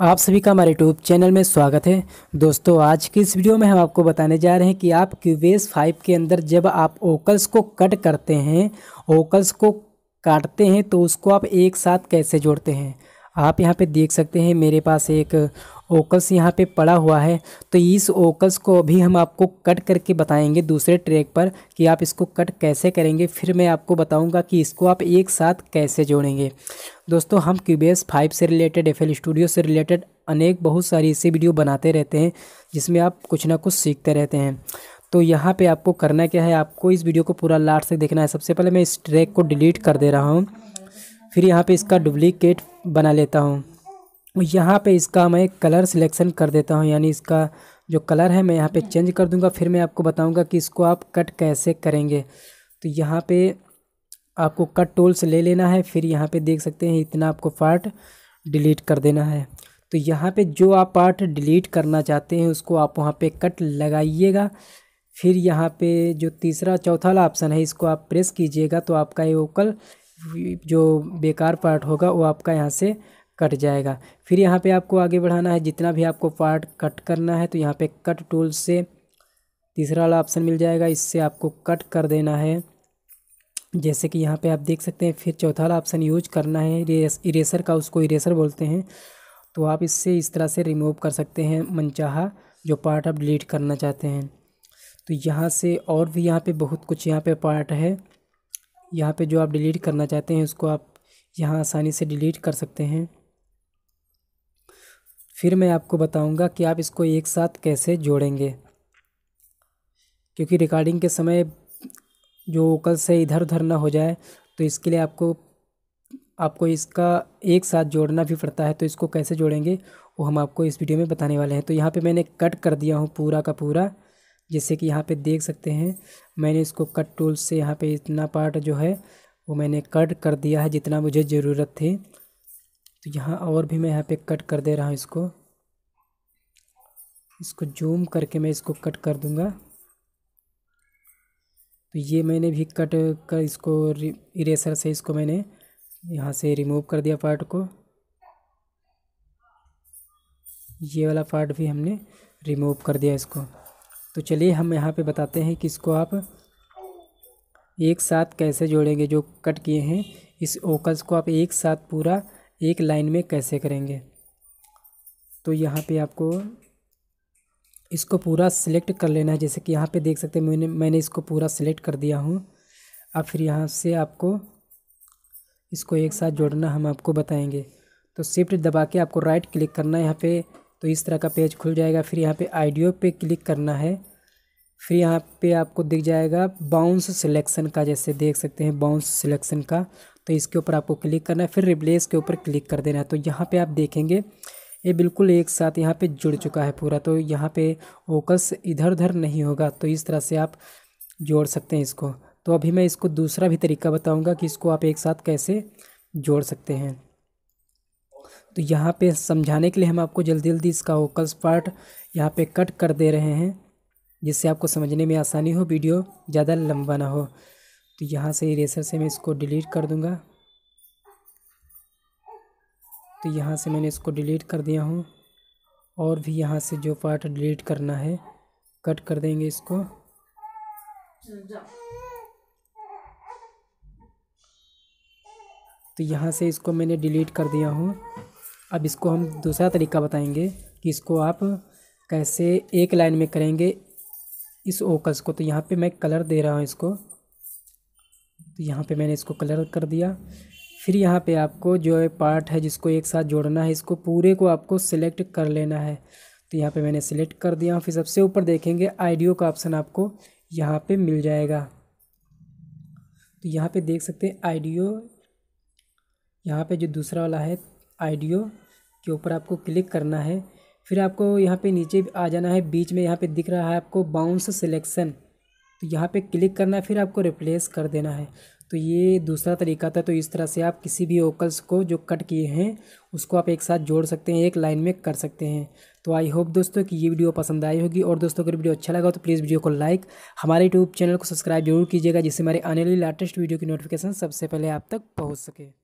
आप सभी का हमारे यूट्यूब चैनल में स्वागत है दोस्तों आज की इस वीडियो में हम आपको बताने जा रहे हैं कि आप क्यूबेस फाइव के अंदर जब आप ओकल्स को कट करते हैं ओकल्स को काटते हैं तो उसको आप एक साथ कैसे जोड़ते हैं आप यहाँ पे देख सकते हैं मेरे पास एक ओकल्स यहाँ पे पड़ा हुआ है तो इस ओकल्स को अभी हम आपको कट करके बताएंगे दूसरे ट्रैक पर कि आप इसको कट कैसे करेंगे फिर मैं आपको बताऊंगा कि इसको आप एक साथ कैसे जोड़ेंगे दोस्तों हम क्यूबेस फाइव से रिलेटेड एफ स्टूडियो से रिलेटेड अनेक बहुत सारी ऐसी वीडियो बनाते रहते हैं जिसमें आप कुछ ना कुछ सीखते रहते हैं तो यहाँ पर आपको करना क्या है आपको इस वीडियो को पूरा लाट से देखना है सबसे पहले मैं इस ट्रैक को डिलीट कर दे रहा हूँ फिर यहाँ पे इसका डुप्लिकेट बना लेता हूँ यहाँ पे इसका मैं कलर सिलेक्शन कर देता हूँ यानी इसका जो कलर है मैं यहाँ पे चेंज कर दूँगा फिर मैं आपको बताऊँगा कि इसको आप कट कैसे करेंगे तो यहाँ पे आपको कट टूल्स ले लेना है फिर यहाँ पे देख सकते हैं इतना आपको पार्ट डिलीट कर देना है तो यहाँ पर जो आप पार्ट डिलीट करना चाहते हैं उसको आप वहाँ पर कट लगाइएगा फिर यहाँ पे जो तीसरा चौथा वाला ऑप्शन है इसको आप प्रेस कीजिएगा तो आपका ये वोकल जो बेकार पार्ट होगा वो आपका यहाँ से कट जाएगा फिर यहाँ पे आपको आगे बढ़ाना है जितना भी आपको पार्ट कट करना है तो यहाँ पे कट टूल से तीसरा वाला ऑप्शन मिल जाएगा इससे आपको कट कर देना है जैसे कि यहाँ पे आप देख सकते हैं फिर चौथा वाला ऑप्शन यूज करना है इरेसर का उसको इरेसर बोलते हैं तो आप इससे इस तरह से रिमूव कर सकते हैं मनचाहा जो पार्ट आप डिलीट करना चाहते हैं तो यहाँ से और भी यहाँ पर बहुत कुछ यहाँ पर पार्ट है यहाँ पे जो आप डिलीट करना चाहते हैं उसको आप यहाँ आसानी से डिलीट कर सकते हैं फिर मैं आपको बताऊंगा कि आप इसको एक साथ कैसे जोड़ेंगे क्योंकि रिकॉर्डिंग के समय जो कल से इधर उधर ना हो जाए तो इसके लिए आपको आपको इसका एक साथ जोड़ना भी पड़ता है तो इसको कैसे जोड़ेंगे वो हम आपको इस वीडियो में बताने वाले हैं तो यहाँ पे मैंने कट कर दिया हूँ पूरा का पूरा जैसे कि यहाँ पे देख सकते हैं मैंने इसको कट टूल से यहाँ पे इतना पार्ट जो है वो मैंने कट कर दिया है जितना मुझे ज़रूरत थी तो यहाँ और भी मैं यहाँ पे कट कर दे रहा हूँ इसको इसको जूम करके मैं इसको कट कर दूँगा तो ये मैंने भी कट कर इसको इरेसर से इसको मैंने यहाँ से रिमूव कर दिया पार्ट को ये वाला पार्ट भी हमने रिमूव कर दिया इसको तो चलिए हम यहाँ पे बताते हैं कि इसको आप एक साथ कैसे जोड़ेंगे जो कट किए हैं इस ओकल्स को आप एक साथ पूरा एक लाइन में कैसे करेंगे तो यहाँ पे आपको इसको पूरा सिलेक्ट कर लेना है जैसे कि यहाँ पे देख सकते हैं मैंने मैंने इसको पूरा सिलेक्ट कर दिया हूँ अब फिर यहाँ से आपको इसको एक साथ जोड़ना हम आपको बताएंगे तो शिफ्ट दबा के आपको राइट क्लिक करना है यहाँ पे तो इस तरह का पेज खुल जाएगा फिर यहाँ पे आइडियो पे क्लिक करना है फिर यहाँ पे आपको दिख जाएगा बाउंस सिलेक्शन का जैसे देख सकते हैं बाउंस सिलेक्शन का तो इसके ऊपर आपको क्लिक करना है फिर रिप्लेस के ऊपर क्लिक कर देना है तो यहाँ पे आप देखेंगे ये बिल्कुल एक साथ यहाँ पे जुड़ चुका है पूरा तो यहाँ पे ओकस इधर उधर नहीं होगा तो इस तरह से आप जोड़ सकते हैं इसको तो अभी मैं इसको दूसरा भी तरीका बताऊँगा कि इसको आप एक साथ कैसे जोड़ सकते हैं तो यहाँ पे समझाने के लिए हम आपको जल्दी जल्दी इसका वोकल्स पार्ट यहाँ पे कट कर दे रहे हैं जिससे आपको समझने में आसानी हो वीडियो ज़्यादा लंबा ना हो तो यहाँ से इरेसर से मैं इसको डिलीट कर दूँगा तो यहाँ से मैंने इसको डिलीट कर दिया हूँ और भी यहाँ से जो पार्ट डिलीट करना है कट कर देंगे इसको तो यहाँ से इसको मैंने डिलीट कर दिया हूँ अब इसको हम दूसरा तरीका बताएंगे कि इसको आप कैसे एक लाइन में करेंगे इस ओकस को तो यहाँ पे मैं कलर दे रहा हूँ इसको तो यहाँ पे मैंने इसको कलर कर दिया फिर यहाँ पे आपको जो है पार्ट है जिसको एक साथ जोड़ना है इसको पूरे को आपको सिलेक्ट कर लेना है तो यहाँ पे मैंने सिलेक्ट कर दिया फिर सबसे ऊपर देखेंगे आइडियो का ऑप्शन आपको यहाँ पर मिल जाएगा तो यहाँ पर देख सकते हैं आइडियो यहाँ पर जो दूसरा वाला है आइडियो के ऊपर आपको क्लिक करना है फिर आपको यहाँ पे नीचे आ जाना है बीच में यहाँ पे दिख रहा है आपको बाउंस सिलेक्शन तो यहाँ पे क्लिक करना है फिर आपको रिप्लेस कर देना है तो ये दूसरा तरीका था तो इस तरह से आप किसी भी ओकल्स को जो कट किए हैं उसको आप एक साथ जोड़ सकते हैं एक लाइन में कर सकते हैं तो आई होप दोस्तों कि ये वीडियो पसंद आई होगी और दोस्तों अगर वीडियो अच्छा लगा तो प्लीज़ वीडियो को लाइक हमारे यूट्यूब चैनल को सब्सक्राइब जरूर कीजिएगा जिससे हमारे आने वाली लेटेस्ट वीडियो की नोटिफिकेशन सबसे पहले आप तक पहुँच सके